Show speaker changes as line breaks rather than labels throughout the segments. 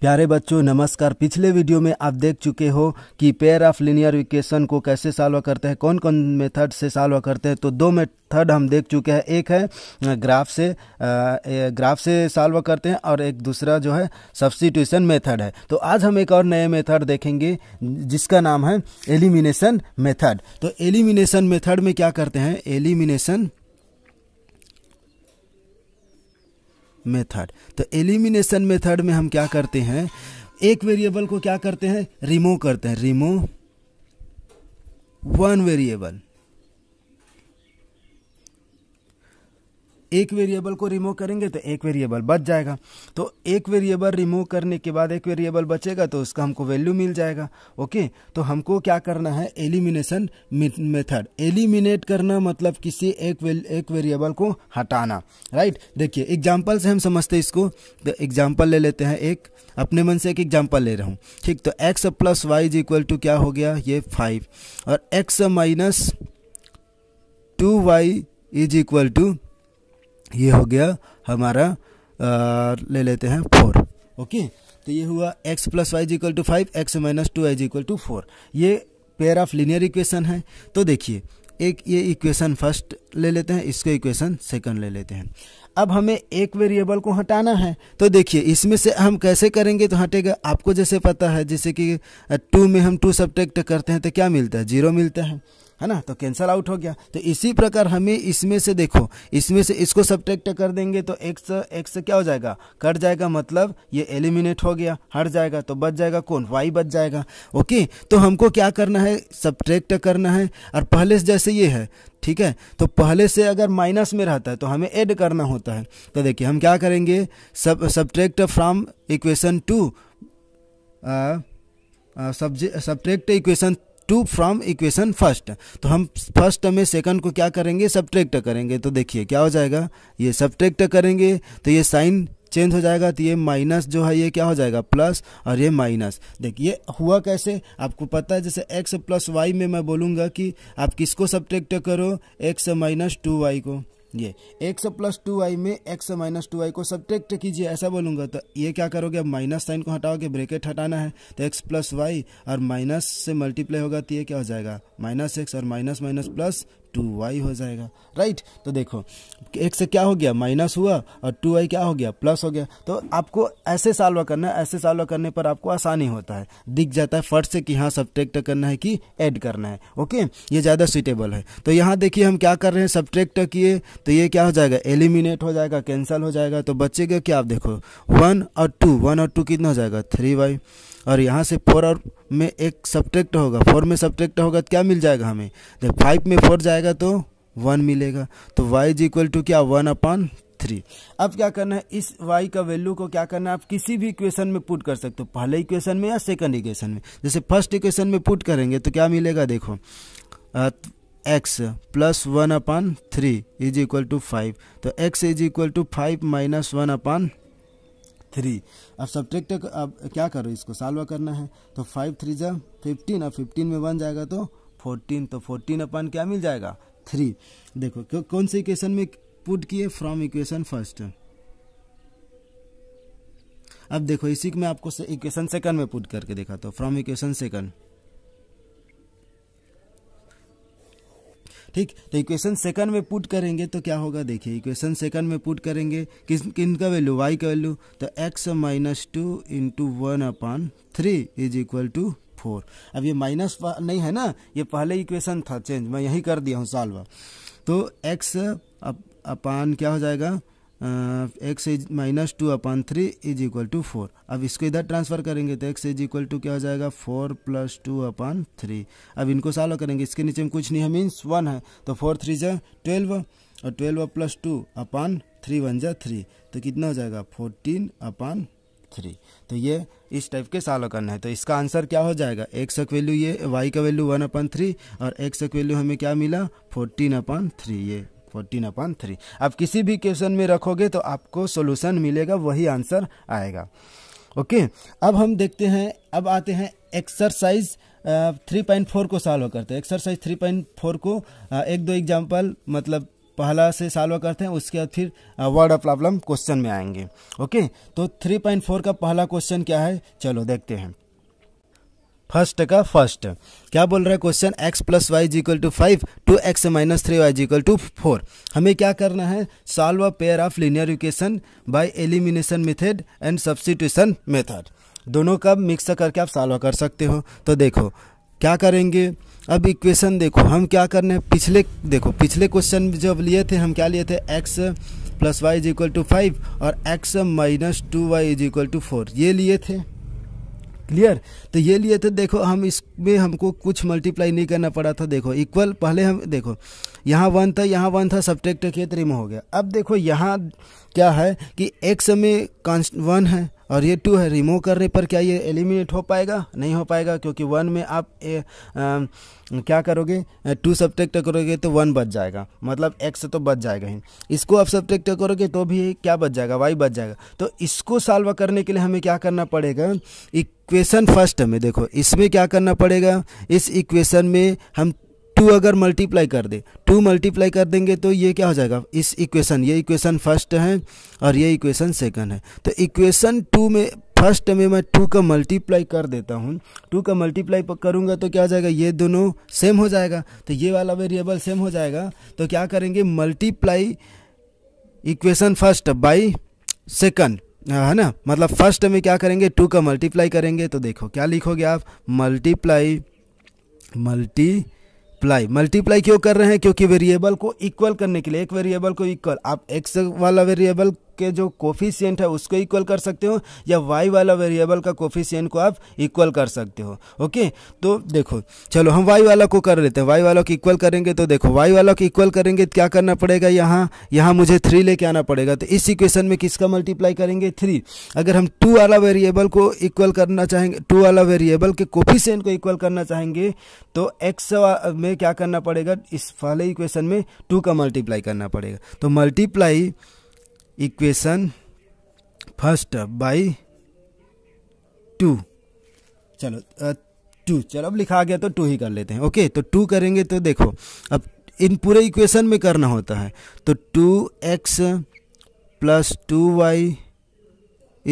प्यारे बच्चों नमस्कार पिछले वीडियो में आप देख चुके हो कि पेयर ऑफ लिनियर इक्वेशन को कैसे सॉल्व करते हैं कौन कौन मेथड से सॉल्व करते हैं तो दो मेथड हम देख चुके हैं एक है ग्राफ से ग्राफ से सॉल्व करते हैं और एक दूसरा जो है सब्सिट्यूशन मेथड है तो आज हम एक और नए मेथड देखेंगे जिसका नाम है एलिमिनेशन मेथड तो एलिमिनेशन मेथड में क्या करते हैं एलिमिनेशन मेथड तो एलिमिनेशन मेथड में हम क्या करते हैं एक वेरिएबल को क्या करते हैं रिमूव करते हैं रिमूव वन वेरिएबल एक वेरिएबल को रिमूव करेंगे तो एक वेरिएबल बच जाएगा तो एक वेरिएबल रिमूव करने के बाद एक वेरिएबल बचेगा तो उसका हमको वैल्यू मिल जाएगा ओके तो हमको क्या करना है एलिमिनेशन मेथड एलिमिनेट करना मतलब किसी एक वे, एक वेरिएबल को हटाना राइट देखिए एग्जाम्पल से हम समझते हैं इसको तो एग्जाम्पल ले लेते हैं एक अपने मन से एक एग्जाम्पल ले रहा हूँ ठीक तो X plus Y is equal to क्या हो गया ये फाइव और X minus two Y is equal to ये हो गया हमारा आ, ले लेते हैं फोर ओके तो ये हुआ X plus Y equal to five X minus two Y equal to four ये पेयर ऑफ लीनियर इक्वेशन है तो देखिए एक ये इक्वेशन फर्स्ट ले लेते हैं इसको इक्वेशन सेकंड ले लेते हैं अब हमें एक वेरिएबल को हटाना है तो देखिए इसमें से हम कैसे करेंगे तो हटेगा आपको जैसे पता है जैसे कि टू में हम टू सब्टेक्ट करते हैं तो क्या मिलता है जीरो मिलता है है ना तो कैंसल आउट हो गया तो इसी प्रकार हमें इसमें से देखो इसमें से इसको सब्ट्रैक्ट कर देंगे तो एक्स एक्स क्या हो जाएगा कट जाएगा मतलब ये एलिमिनेट हो गया हट जाएगा तो बच जाएगा कौन वाई बच जाएगा ओके तो हमको क्या करना है सब्ट्रैक्ट करना है और पहले से जैसे ये है ठीक है तो पहले से अगर माइनस में रहता है तो हमें ऐड करना होता है तो देखिए हम क्या करेंगे सब subtract from equation two subject equation two from equation first तो हम फर्स्ट में सेकंड को क्या करेंगे सब्ट्रैक्ट करेंगे तो देखिए क्या हो जाएगा ये सब्ट्रैक्ट करेंगे तो ये साइन चेंज हो जाएगा तो ये माइनस जो है ये क्या हो जाएगा प्लस और ये माइनस देखिए हुआ कैसे आपको पता है जैसे एक्स प्लस वाई में मैं बोलूँगा कि आप किसको सब्ट्रैक्ट करो एक्स माइनस टू वाई को ये एक्स प्लस टू आई में एक्स माइनस टू आई को सब्ट्रैक्ट कीजिए ऐसा बोलूँगा तो ये क्या करोगे अब माइनस साइन को हटाओगे ब्रेकेट हटाना है तो एक्स प्लस वाई और माइनस से मल्टीप्लाई होगा तो ये क्या हो जाएगा माइनस एक्स और minus minus plus two Y हो जाएगा राइट तो देखो एक से क्या हो गया माइनस हुआ और टू वाई क्या हो गया प्लस हो गया तो आपको ऐसे सॉल्व करना है ऐसे सॉल्व करने पर आपको आसानी होता है दिख जाता है फट से कि हाँ सब्ट्रैक्ट करना है कि ऐड करना है ओके ये ज़्यादा सुइटेबल है तो यहाँ देखिए हम क्या कर रहे हैं सब्ट्रैक्ट किए तो ये क्या हो जाएगा एलिमिनेट हो जाएगा कैंसिल हो जाएगा तो बचेगा क्या आप देखो वन और टू वन और टू कितना हो जाएगा थ्री वाई और यहाँ से फोर और में एक सब्टेक्ट होगा फोर में सब्टेक्ट होगा तो क्या मिल जाएगा हमें जब फाइव में फोर जाएगा तो वन मिलेगा तो वाई इज इक्वल टू क्या वन अपॉन थ्री अब क्या करना है इस वाई का वैल्यू को क्या करना है आप किसी भी इक्वेशन में पुट कर सकते हो पहले इक्वेशन में या सेकंड इक्वेशन में जैसे फर्स्ट इक्वेशन में पुट करेंगे तो क्या मिलेगा देखो X plus one upon three is equal to five तो x is equal to five minus one upon three अब सब्ट्रैक्ट अब क्या करो इसको साल्वा करना है तो फाइव थ्री जब फिफ्टीन अब फिफ्टीन में बन जाएगा तो फोर्टीन तो फोर्टीन अपन क्या मिल जाएगा थ्री देखो कौन से इक्वेशन में पुट किए फ्रॉम इक्वेशन फर्स्ट अब देखो इसी में आपको इक्वेशन सेकंड में पुट करके देखा तो फ्रॉम इक्वेशन सेकंड ठीक तो इक्वेशन सेकंड में पुट करेंगे तो क्या होगा देखिए इक्वेशन सेकंड में पुट करेंगे किस किन का वैल्यू वाई का वैल्यू तो X minus two into one upon three is equal to four अब ये माइनस नहीं है ना ये पहले इक्वेशन था चेंज मैं यही कर दिया हूँ सॉल्व तो एक्स अपान क्या हो जाएगा X is minus two upon three is equal to four अब इसको इधर ट्रांसफर करेंगे तो एक्स इज इक्वल टू क्या हो जाएगा four plus two upon three अब इनको सॉल्व करेंगे इसके नीचे में कुछ नहीं है मीन्स वन है तो फोर थ्री जो ट्वेल्व और twelve plus two upon three one जा थ्री तो कितना हो जाएगा फोर्टीन अपन थ्री तो ये इस टाइप के सॉल्व करना है तो इसका आंसर क्या हो जाएगा एक्स का वैल्यू ये वाई का वैल्यू वन अपन थ्री और एक्स का वैल्यू हमें क्या मिला फोर्टीन अपन थ्री ये फोर्टीन अपॉन थ्री आप किसी भी क्वेश्चन में रखोगे तो आपको सोल्यूशन मिलेगा वही आंसर आएगा ओके अब हम देखते हैं अब आते हैं एक्सरसाइज थ्री पॉइंट फोर को सॉल्व करते हैं एक्सरसाइज थ्री पॉइंट फोर को आ, एक दो एग्जाम्पल मतलब पहला से सॉल्व करते हैं उसके बाद फिर वर्ड प्रॉब्लम क्वेश्चन में आएंगे ओके तो थ्री पॉइंट फोर का पहला क्वेश्चन क्या है चलो देखते हैं फर्स्ट का फर्स्ट क्या बोल रहा है question X plus Y is equal to five two x minus three Y is equal to four हमें क्या करना है solve a pair of linear equation by elimination method and substitution method दोनों का मिक्स करके आप सॉल्व कर सकते हो तो देखो क्या करेंगे अब इक्वेशन देखो हम क्या करने हैं पिछले देखो पिछले क्वेश्चन जब लिए थे हम क्या लिए थे X plus Y is equal to five और X minus two Y is equal to four ये लिए थे क्लियर तो ये लिए थे देखो हम इसमें हमको कुछ मल्टीप्लाई नहीं करना पड़ा था देखो इक्वल पहले हम देखो यहाँ वन था यहाँ वन था सब किए के रिमूव हो गया अब देखो यहाँ क्या है कि एक्स में वन है और ये टू है रिमूव करने पर क्या ये एलिमिनेट हो पाएगा नहीं हो पाएगा क्योंकि वन में आप ए, आ, क्या करोगे टू सब्ट्रैक्ट करोगे तो वन बच जाएगा मतलब एक्स तो बच जाएगा ही इसको आप सब्ट्रैक्ट करोगे तो भी क्या बच जाएगा वाई बच जाएगा तो इसको सॉल्व करने के लिए हमें क्या करना पड़ेगा इक्वेशन फर्स्ट में देखो इसमें क्या करना पड़ेगा इस इक्वेशन में हम टू अगर मल्टीप्लाई कर दे टू मल्टीप्लाई कर देंगे तो ये क्या हो जाएगा इस इक्वेशन ये इक्वेशन फर्स्ट है और ये इक्वेशन सेकंड है तो इक्वेशन टू में फर्स्ट में मैं टू का मल्टीप्लाई कर देता हूँ टू का मल्टीप्लाई करूँगा तो क्या हो जाएगा ये दोनों सेम हो जाएगा तो ये वाला वेरिएबल सेम हो जाएगा तो क्या करेंगे multiply equation first by second है ना मतलब फर्स्ट में क्या करेंगे टू का मल्टीप्लाई करेंगे तो देखो क्या लिखोगे आप मल्टीप्लाई मल्टी मल्टीप्लाई मल्टीप्लाई क्यों कर रहे हैं क्योंकि वेरिएबल को इक्वल करने के लिए एक वेरिएबल को इक्वल आप एक्स वाला वेरिएबल के जो कोफिशियंट है उसको इक्वल कर सकते हो या वाई वाला वेरिएबल का कोफिशियंट को आप इक्वल कर सकते हो ओके तो देखो चलो हम वाई वाला को कर लेते हैं वाई वाला को इक्वल करेंगे तो देखो वाई वाला को इक्वल करेंगे तो क्या करना पड़ेगा यहाँ यहाँ मुझे थ्री लेके आना पड़ेगा तो इस इक्वेशन में किसका मल्टीप्लाई करेंगे थ्री अगर हम टू वाला वेरिएबल को इक्वल करना चाहेंगे टू वाला वेरिएबल के कोफिशियंट को इक्वल करना चाहेंगे तो एक्स में क्या करना पड़ेगा इस वाले इक्वेशन में टू का मल्टीप्लाई करना पड़ेगा तो multiply equation first by two चलो टू चलो अब लिखा गया तो टू ही कर लेते हैं ओके तो टू करेंगे तो देखो अब इन पूरे इक्वेशन में करना होता है तो two X plus two Y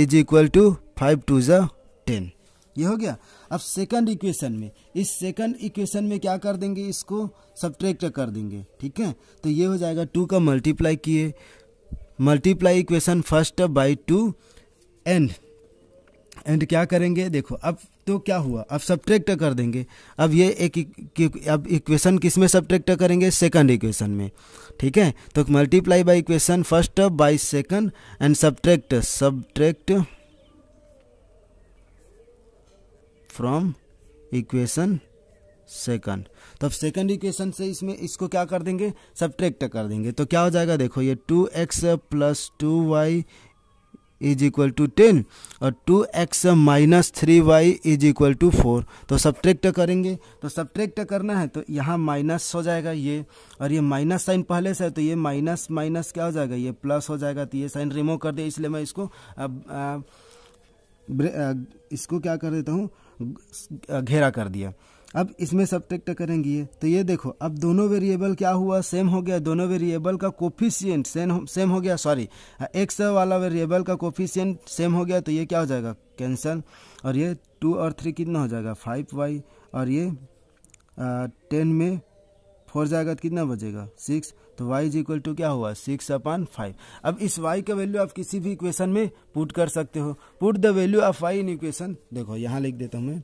is equal to five two ज टेन ये हो गया अब सेकंड इक्वेशन में इस सेकंड इक्वेशन में क्या कर देंगे इसको सब्ट्रैक्ट कर देंगे ठीक है तो ये हो जाएगा टू का मल्टीप्लाई किए multiply equation first by two and and क्या करेंगे देखो अब तो क्या हुआ अब सब्ट्रैक्ट कर देंगे अब ये एक अब इक्वेशन किस में सब्ट्रैक्ट करेंगे सेकंड इक्वेशन में ठीक है तो multiply by equation first by second and subtract subtract from equation second तो अब सेकंड इक्वेशन से इसमें इसको क्या कर देंगे सब कर देंगे तो क्या हो जाएगा देखो ये two X plus two Y is equal to ten और two x minus three Y is equal to four तो सब करेंगे तो सब करना है तो यहाँ माइनस हो जाएगा ये और ये माइनस साइन पहले से है तो ये माइनस माइनस क्या हो जाएगा ये प्लस हो जाएगा तो ये साइन रिमूव कर दिया इसलिए मैं इसको अब आ, आ, इसको क्या कर देता हूँ घेरा कर दिया अब इसमें सब्ट्रैक्ट करेंगे ये तो ये देखो अब दोनों वेरिएबल क्या हुआ सेम हो गया दोनों वेरिएबल का कोफिशियंट सेम सेम हो गया सॉरी एक्स वाला वेरिएबल का कोफिशियंट सेम हो गया तो ये क्या हो जाएगा कैंसल और ये टू और थ्री कितना हो जाएगा फाइव वाई और ये टेन में फोर जाएगा तो कितना बजेगा सिक्स तो y इज इक्वल टू क्या हुआ सिक्स अपॉन फाइव अब इस y का वैल्यू आप किसी भी इक्वेशन में पुट कर सकते हो put the value of y in equation देखो यहाँ लिख देता हूँ मैं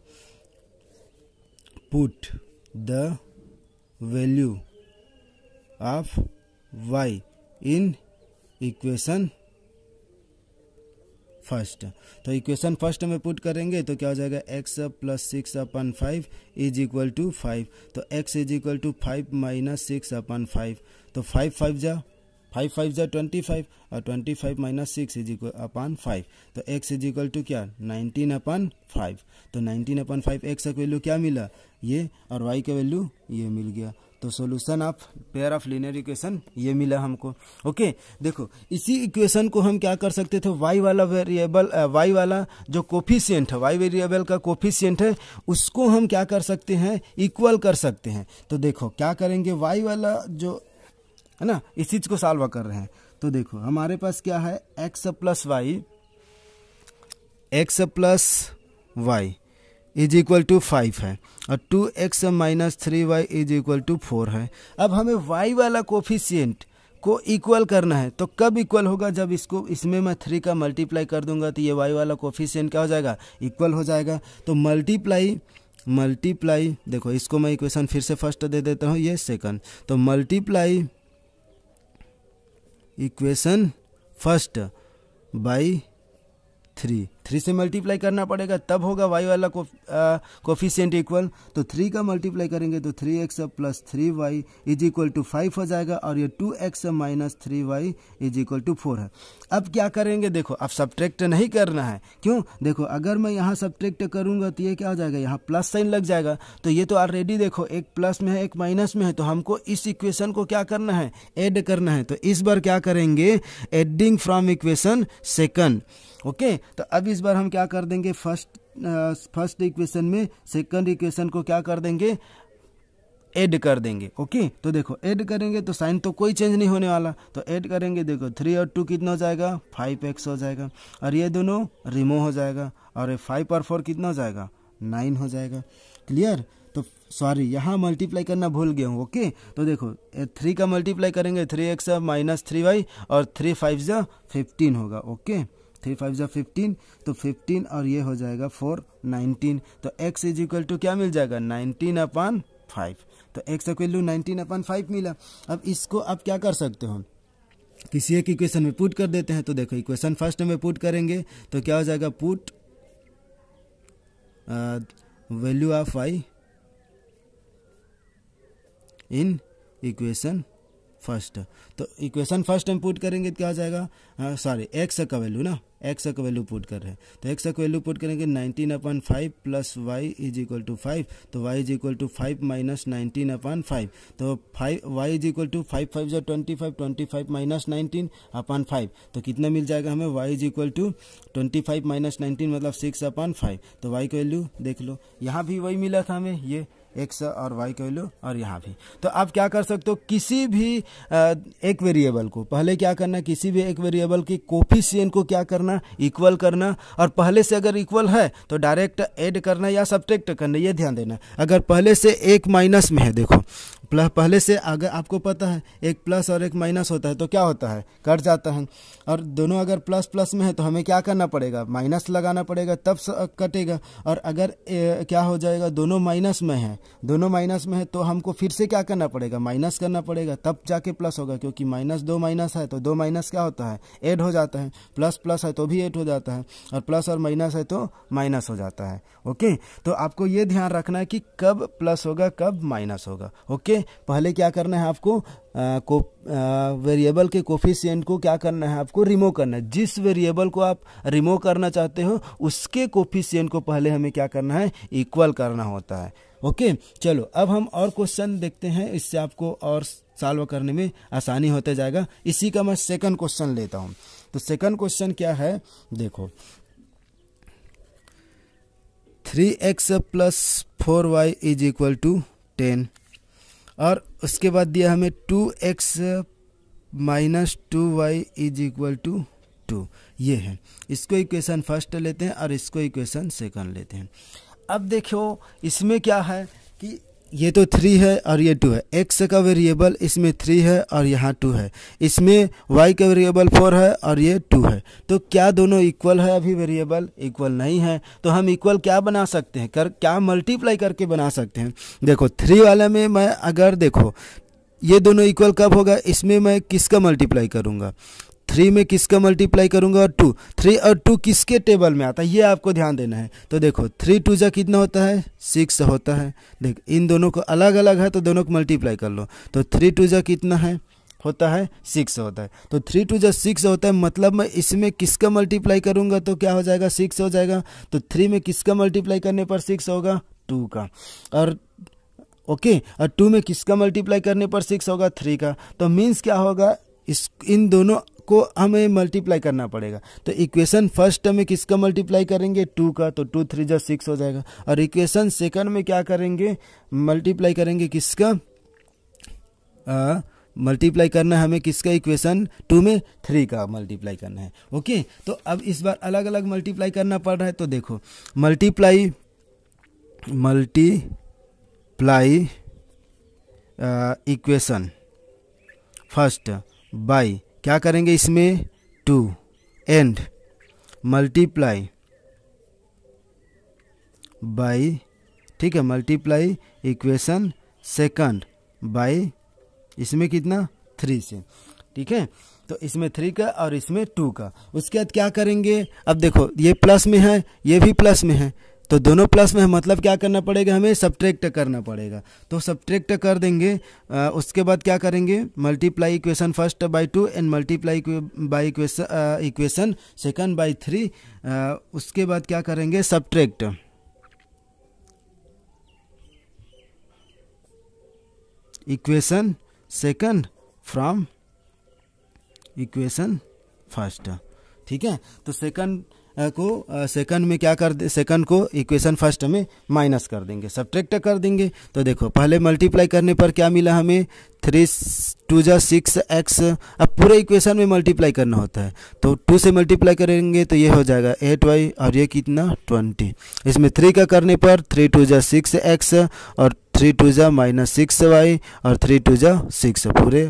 put the value of y in equation first तो इक्वेशन फर्स्ट में पुट करेंगे तो क्या हो जाएगा X plus six upon five is equal to five तो x is equal to five minus six upon five तो फाइव फाइव जा फाइव फाइव जै ट्वेंटी फाइव और twenty five minus six is equal upon five तो x is equal to क्या nineteen upon five तो nineteen upon five एक्स का value क्या मिला ये और वाई का वैल्यू ये मिल गया तो solution of pair of linear equation ये मिला हमको ओके देखो इसी इक्वेशन को हम क्या कर सकते थे वाई वाला वेरिएबल वाई uh, वाला जो कोफिशियंट है वाई वेरिएबल का कोफिशियंट है उसको हम क्या कर सकते हैं इक्वल कर सकते हैं तो देखो क्या करेंगे वाई वाला जो है ना इस चीज़ को सॉल्व कर रहे हैं तो देखो हमारे पास क्या है X plus Y X plus Y is equal to five है और two x minus three Y is equal to four है अब हमें वाई वाला कोफिशियंट को इक्वल करना है तो कब इक्वल होगा जब इसको इसमें मैं थ्री का मल्टीप्लाई कर दूंगा तो ये वाई वाला कोफिशियंट क्या हो जाएगा इक्वल हो जाएगा तो मल्टीप्लाई मल्टीप्लाई देखो इसको मैं इक्वेशन फिर से फर्स्ट दे देता हूँ ये सेकंड तो multiply equation first by three three से मल्टीप्लाई करना पड़ेगा तब होगा वाई वाला कोफिशियंट इक्वल तो थ्री का मल्टीप्लाई करेंगे तो three x plus three Y is equal to five हो जाएगा और ये two x minus three Y is equal to four है अब क्या करेंगे देखो अब सब्ट्रैक्ट नहीं करना है क्यों देखो अगर मैं यहाँ सब्ट्रैक्ट करूँगा तो ये क्या हो जाएगा यहाँ प्लस साइन लग जाएगा तो ये तो ऑलरेडी देखो एक प्लस में है एक माइनस में है तो हमको इस इक्वेशन को क्या करना है एड करना है तो इस बार क्या करेंगे adding from equation second okay तो अब इस बार हम क्या कर देंगे फर्स्ट फर्स्ट इक्वेशन में सेकंड इक्वेशन को क्या कर देंगे ऐड कर देंगे ओके तो देखो ऐड करेंगे तो साइन तो कोई चेंज नहीं होने वाला तो ऐड करेंगे देखो थ्री और टू कितना हो जाएगा फाइव एक्स हो जाएगा और ये दोनों रिमो हो जाएगा और ये फाइव और फोर कितना हो जाएगा नाइन हो जाएगा क्लियर तो सॉरी यहाँ मल्टीप्लाई करना भूल गया हूँ ओके तो देखो थ्री का मल्टीप्लाई करेंगे three x minus three y और थ्री फाइव जो फिफ्टीन होगा ओके थ्री फाइव जो फिफ्टीन तो फिफ्टीन और ये हो जाएगा फोर नाइनटीन तो एक्स इज इक्वल टू क्या मिल जाएगा नाइनटीन अपॉन फाइव तो x equal to nineteen upon five मिला अब इसको आप क्या कर सकते हो किसी एक इक्वेशन में पुट कर देते हैं तो देखो इक्वेशन फर्स्ट में पुट करेंगे तो क्या हो जाएगा put value of I in equation first तो इक्वेशन फर्स्ट में पुट करेंगे तो क्या हो जाएगा सॉरी uh, एक्स का वैल्यू ना एक्स का वैल्यू पुट कर रहे हैं तो एक्स का वैल्यू पुट करेंगे nineteen upon five plus Y is equal to five तो Y is equal to five minus nineteen upon five तो five y is equal to five five जो twenty five twenty five minus nineteen upon five तो कितना मिल जाएगा हमें y is equal to twenty five minus nineteen मतलब six upon five तो y का वैल्यू देख लो यहाँ भी वही मिला था हमें ये एक्स और वाई का वैल्यू और यहाँ भी तो आप क्या कर सकते हो किसी भी एक वेरिएबल को पहले क्या करना किसी भी एक वेरिएबल की कोफिशियन को क्या करना इक्वल करना और पहले से अगर इक्वल है तो डायरेक्ट ऐड करना या सब्ट्रैक्ट करना ये ध्यान देना अगर पहले से एक माइनस में है देखो प्लस पहले से अगर आपको पता है एक प्लस और एक माइनस होता है तो क्या होता है कट जाता है और दोनों अगर प्लस प्लस में है तो हमें क्या करना पड़ेगा माइनस लगाना पड़ेगा तब कटेगा और अगर ए, क्या हो जाएगा दोनों माइनस में है दोनों माइनस में है तो हमको फिर से क्या करना पड़ेगा माइनस करना पड़ेगा तब जाके प्लस होगा क्योंकि माइनस दो माइनस है तो दो माइनस क्या होता है एड हो जाता है प्लस प्लस है तो भी एड हो जाता है और प्लस और माइनस है तो माइनस हो जाता है ओके तो आपको ये ध्यान रखना है कि कब प्लस होगा कब माइनस होगा ओके पहले क्या करना है आपको को वेरिएबल के कोफिशियंट को क्या करना है आपको रिमूव करना है जिस वेरिएबल को आप रिमूव करना चाहते हो उसके कोफिशियंट को पहले हमें क्या करना है इक्वल करना होता है ओके चलो अब हम और क्वेश्चन देखते हैं इससे आपको और सॉल्व करने में आसानी होते जाएगा इसी का मैं सेकंड क्वेश्चन लेता हूं तो सेकंड क्वेश्चन क्या है देखो three x plus four y is equal to ten और उसके बाद दिया हमें two x minus two Y is equal to two ये है इसको इक्वेशन फर्स्ट लेते हैं और इसको इक्वेशन सेकंड लेते हैं अब देखो इसमें क्या है कि ये तो थ्री है और ये टू है एक्स का वेरिएबल इसमें थ्री है और यहाँ टू है इसमें वाई का वेरिएबल फोर है और ये टू है तो क्या दोनों इक्वल है अभी वेरिएबल इक्वल नहीं है तो हम इक्वल क्या बना सकते हैं कर क्या मल्टीप्लाई करके बना सकते हैं देखो थ्री वाले में मैं अगर देखो ये दोनों इक्वल कब होगा इसमें मैं किसका मल्टीप्लाई करूँगा थ्री में किसका मल्टीप्लाई करूंगा और टू थ्री और टू किसके टेबल में आता है ये आपको ध्यान देना है तो देखो थ्री टू जा कितना होता है सिक्स होता है देख इन दोनों को अलग अलग है तो दोनों को मल्टीप्लाई कर लो तो थ्री टू जा कितना है होता है सिक्स होता है तो थ्री टू जा सिक्स होता है मतलब मैं इसमें किसका मल्टीप्लाई करूंगा तो क्या हो जाएगा सिक्स हो जाएगा तो थ्री में किसका मल्टीप्लाई करने पर सिक्स होगा टू का और ओके और टू में किसका मल्टीप्लाई करने पर सिक्स होगा थ्री का तो मीन्स क्या होगा इस इन दोनों को हमें मल्टीप्लाई करना पड़ेगा तो इक्वेशन फर्स्ट में किसका मल्टीप्लाई करेंगे टू का तो टू थ्री जो सिक्स हो जाएगा और इक्वेशन सेकंड में क्या करेंगे मल्टीप्लाई करेंगे किसका आ, मल्टीप्लाई करना है हमें किसका इक्वेशन टू में थ्री का मल्टीप्लाई करना है ओके तो अब इस बार अलग अलग मल्टीप्लाई करना पड़ रहा है तो देखो multiply multiply equation first by क्या करेंगे इसमें टू एंड मल्टीप्लाई बाई ठीक है मल्टीप्लाई इक्वेशन सेकंड बाई इसमें कितना थ्री से ठीक है तो इसमें थ्री का और इसमें टू का उसके बाद क्या करेंगे अब देखो ये प्लस में है ये भी प्लस में है तो दोनों प्लस में मतलब क्या करना पड़ेगा हमें सब्ट्रैक्ट करना पड़ेगा तो सब्ट्रैक्ट कर देंगे आ, उसके बाद क्या करेंगे multiply equation first by two and multiply by equation equation second by three उसके बाद क्या करेंगे subtract equation second from equation first ठीक है तो सेकंड को सेकंड में क्या कर सेकंड को इक्वेशन फर्स्ट में माइनस कर देंगे सब कर देंगे तो देखो पहले मल्टीप्लाई करने पर क्या मिला हमें थ्री टू जा सिक्स एक्स अब पूरे इक्वेशन में मल्टीप्लाई करना होता है तो टू से मल्टीप्लाई करेंगे तो ये हो जाएगा एट वाई और ये कितना ट्वेंटी इसमें थ्री का करने पर थ्री टू जा सिक्स एक्स और थ्री टू जा माइनस सिक्स वाई और थ्री टू जा सिक्स पूरे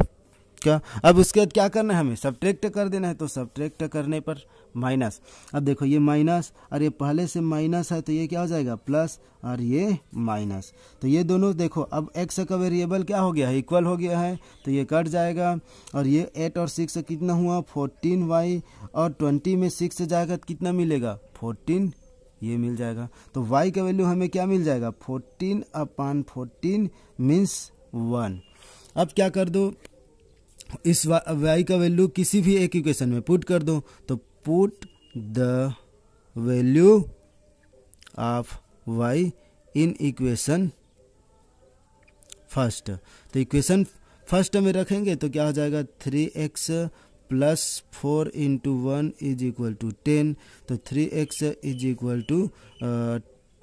क्या अब उसके बाद क्या करना है हमें सब कर देना है तो सब करने पर माइनस अब देखो ये माइनस और ये पहले से माइनस है तो ये क्या हो जाएगा प्लस और ये माइनस तो ये दोनों देखो अब एक्स का वेरिएबल क्या हो गया है इक्वल हो गया है तो ये कट जाएगा और ये एट और सिक्स कितना हुआ फोर्टीन वाई और ट्वेंटी में सिक्स जाएगा तो कितना मिलेगा फोर्टीन ये मिल जाएगा तो y का वैल्यू हमें क्या मिल जाएगा fourteen upon fourteen means one अब क्या कर दो इस वाई का वैल्यू किसी भी एक इक्वेशन में पुट कर दो तो put the value of y in equation first तो इक्वेशन फर्स्ट में रखेंगे तो क्या हो जाएगा three x plus four into one is equal to ten तो three x is equal to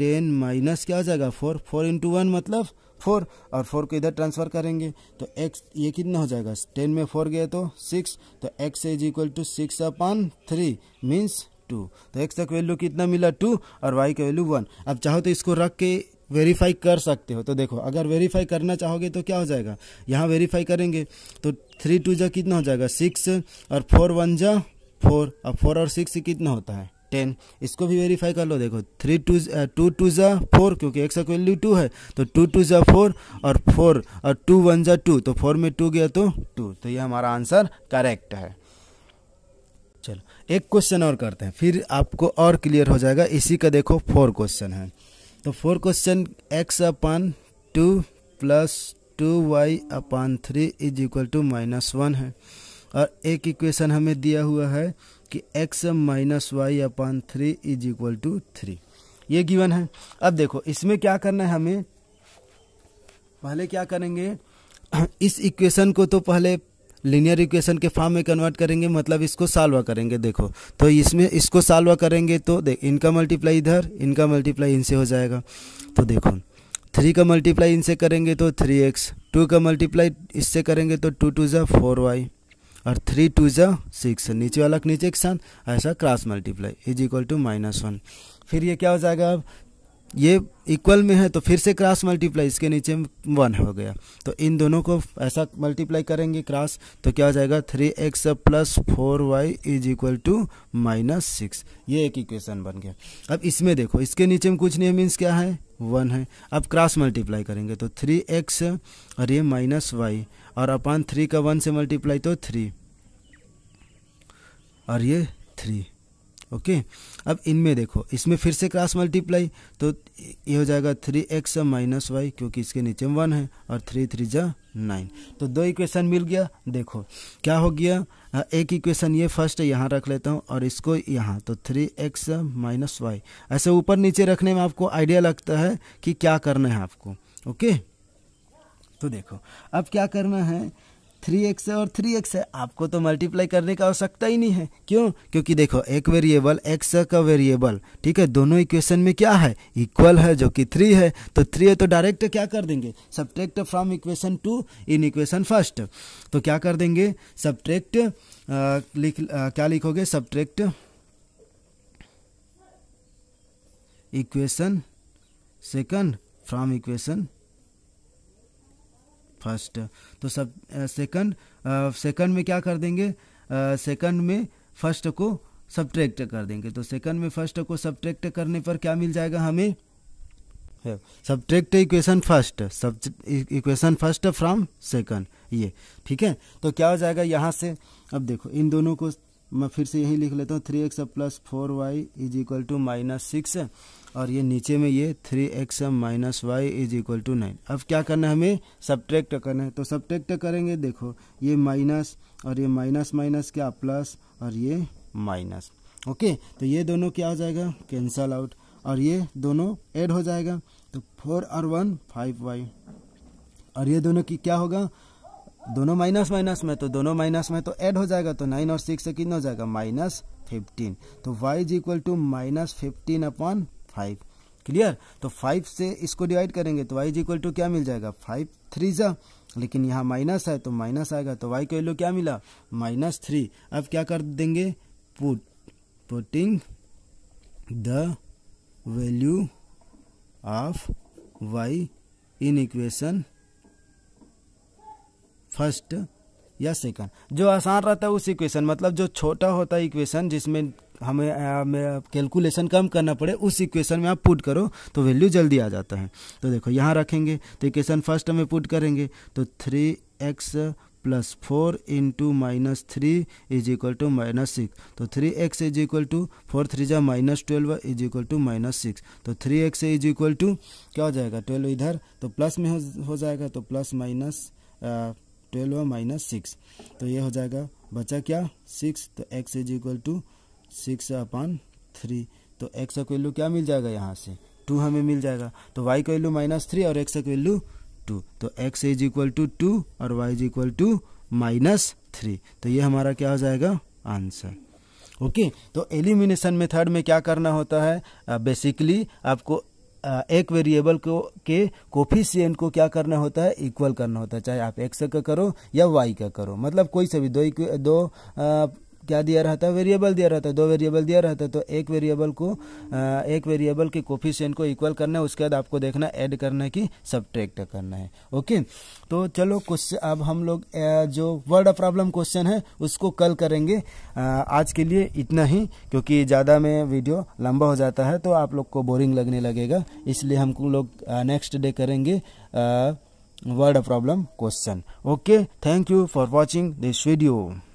ten minus क्या हो जाएगा फोर फोर इंटू वन मतलब फोर और फोर को इधर ट्रांसफर करेंगे तो एक्स ये कितना हो जाएगा टेन में फोर गए तो सिक्स तो x is equal to six upon three means two तो एक्स का वैल्यू कितना मिला टू और वाई का वैल्यू वन अब चाहो तो इसको रख के वेरीफाई कर सकते हो तो देखो अगर वेरीफाई करना चाहोगे तो क्या हो जाएगा यहाँ वेरीफाई करेंगे तो थ्री टू जा कितना हो जाएगा सिक्स और फोर वन जा फोर और फोर और सिक्स कितना होता है टेन इसको भी वेरीफाई कर लो देखो थ्री टू टू टू ज़ा फोर क्योंकि एक्स का वैल्यू टू है तो टू टू ज़ा फोर और फोर और टू वन ज़ा टू तो फोर में टू गया तो टू तो ये हमारा आंसर करेक्ट है चलो एक क्वेश्चन और करते हैं फिर आपको और क्लियर हो जाएगा इसी का देखो फोर क्वेश्चन है तो four question x upon two plus two y upon three is equal to minus one है और एक इक्वेशन हमें दिया हुआ है कि x minus y upon three is equal to three ये गिवन है अब देखो इसमें क्या करना है हमें पहले क्या करेंगे इस इक्वेशन को तो पहले लीनियर इक्वेशन के फॉर्म में कन्वर्ट करेंगे मतलब इसको सॉल्व करेंगे देखो तो इसमें इसको सॉल्व करेंगे तो देख इनका मल्टीप्लाई इधर इनका मल्टीप्लाई इनसे हो जाएगा तो देखो थ्री का मल्टीप्लाई इनसे करेंगे तो थ्री एक्स टू का मल्टीप्लाई इससे करेंगे तो टू टू ज़ा फोर वाई और थ्री टू ज सिक्स नीचे वाला नीचे के साथ ऐसा cross multiply is equal to minus one फिर ये क्या हो जाएगा अब ये इक्वल में है तो फिर से क्रॉस मल्टीप्लाई इसके नीचे वन हो गया तो इन दोनों को ऐसा मल्टीप्लाई करेंगे क्रॉस तो क्या हो जाएगा three x plus four y is equal to minus six ये एक इक्वेशन बन गया अब इसमें देखो इसके नीचे में कुछ नहीं है मीन्स क्या है वन है अब क्रॉस मल्टीप्लाई करेंगे तो थ्री एक्स और ये माइनस वाई और अपान थ्री का वन से मल्टीप्लाई तो थ्री और ये थ्री ओके अब इनमें देखो इसमें फिर से क्रॉस मल्टीप्लाई तो ये हो जाएगा थ्री एक्स माइनस वाई क्योंकि इसके नीचे वन है और थ्री थ्री जा नाइन तो दो इक्वेशन मिल गया देखो क्या हो गया हाँ, एक इक्वेशन ये फर्स्ट यहाँ रख लेता हूँ और इसको यहाँ तो थ्री एक्स माइनस वाई ऐसे ऊपर नीचे रखने में आपको आइडिया लगता है कि क्या करना है आपको ओके तो देखो अब क्या करना है थ्री एक्स है और थ्री एक्स है आपको तो मल्टीप्लाई करने का आवश्यकता ही नहीं है क्यों क्योंकि देखो एक वेरिएबल एक्स का वेरिएबल ठीक है दोनों इक्वेशन में क्या है इक्वल है जो कि थ्री है तो थ्री है तो डायरेक्ट क्या कर देंगे subtract from equation two in equation first तो क्या कर देंगे सब्ट्रैक्ट लिख आ, क्या लिखोगे subtract equation second from equation first तो सब सेकंड सेकंड में क्या कर देंगे सेकंड में फर्स्ट को सब्ट्रैक्ट कर देंगे तो सेकंड में फर्स्ट को सब्ट्रैक्ट करने पर क्या मिल जाएगा हमें सब्ट्रैक्ट इक्वेशन फर्स्ट सब इक्वेशन फर्स्ट फ्रॉम सेकंड ये ठीक है तो क्या हो जाएगा यहाँ से अब देखो इन दोनों को मैं फिर से यही लिख लेता हूँ three x plus four y is equal to minus six और ये नीचे में ये three x minus y is equal to nine अब क्या करना है हमें सब्ट्रैक्ट करना है तो सब्ट्रैक्ट करेंगे देखो ये माइनस और ये माइनस माइनस क्या प्लस और ये माइनस ओके तो ये दोनों क्या हो जाएगा कैंसल आउट और ये दोनों ऐड हो जाएगा तो फोर और वन फाइव वाई और ये दोनों की क्या होगा दोनों माइनस माइनस में तो दोनों माइनस में तो ऐड हो जाएगा तो नाइन और सिक्स से कितना हो जाएगा माइनस फिफ्टीन तो Y is equal to minus fifteen upon five clear तो फाइव से इसको डिवाइड करेंगे तो वाई इक्वल टू क्या मिल जाएगा फाइव थ्री सा लेकिन यहाँ माइनस है तो माइनस आएगा तो वाई का वैल्यू क्या मिला माइनस थ्री अब क्या कर देंगे put putting the value of y in equation first या सेकंड जो आसान रहता है उस इक्वेशन मतलब जो छोटा होता है इक्वेशन जिसमें हमें कैलकुलेशन कम करना पड़े उस इक्वेशन में आप पुट करो तो वैल्यू जल्दी आ जाता है तो देखो यहाँ रखेंगे तो इक्वेशन फर्स्ट में पुट करेंगे तो three x plus four into minus three is equal to minus six तो three x is equal to four three जा minus twelve is equal to minus six तो three x is equal to क्या हो जाएगा twelve इधर तो plus में हो, हो जाएगा तो plus minus twelve minus six तो ये हो जाएगा बचा क्या सिक्स तो x is equal to six upon three तो एक्स का वैल्यू क्या मिल जाएगा यहाँ से टू हमें मिल जाएगा तो वाई का वैल्यू माइनस थ्री और एक्स का वैल्यू टू तो x is equal to two और y is equal to minus three तो ये हमारा क्या हो जाएगा आंसर ओके okay, तो एलिमिनेशन मेथड में क्या करना होता है बेसिकली uh, आपको uh, एक वेरिएबल को के कोफिशियंट को क्या करना होता है इक्वल करना होता है चाहे आप एक्स का करो या वाई का करो मतलब कोई से भी दो दो uh, क्या दिया रहता है वेरिएबल दिया रहता है दो वेरिएबल दिया रहता है तो एक वेरिएबल को एक वेरिएबल के कोफिशियंट को इक्वल करना है उसके बाद आपको देखना ऐड करना है कि सब करना है ओके तो चलो क्वेश्चन अब हम लोग जो वर्ड प्रॉब्लम क्वेश्चन है उसको कल करेंगे आज के लिए इतना ही क्योंकि ज़्यादा में वीडियो लंबा हो जाता है तो आप लोग को बोरिंग लगने लगेगा इसलिए हम लोग नेक्स्ट डे करेंगे word problem question okay thank you for watching this video